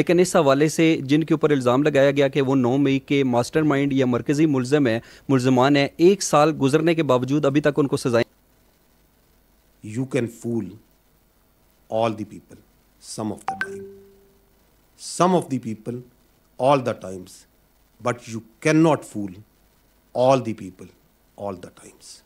लेकिन इस हवाले से जिनके ऊपर इल्ज़ाम लगाया गया कि वो नौ मई के मास्टर माइंड या मरकजी मुलजम है मुलजमान है एक साल गुजरने के बावजूद अभी तक उनको सजाएं you can fool all the people some of the time some of the people all the times but you can not fool all the people all the times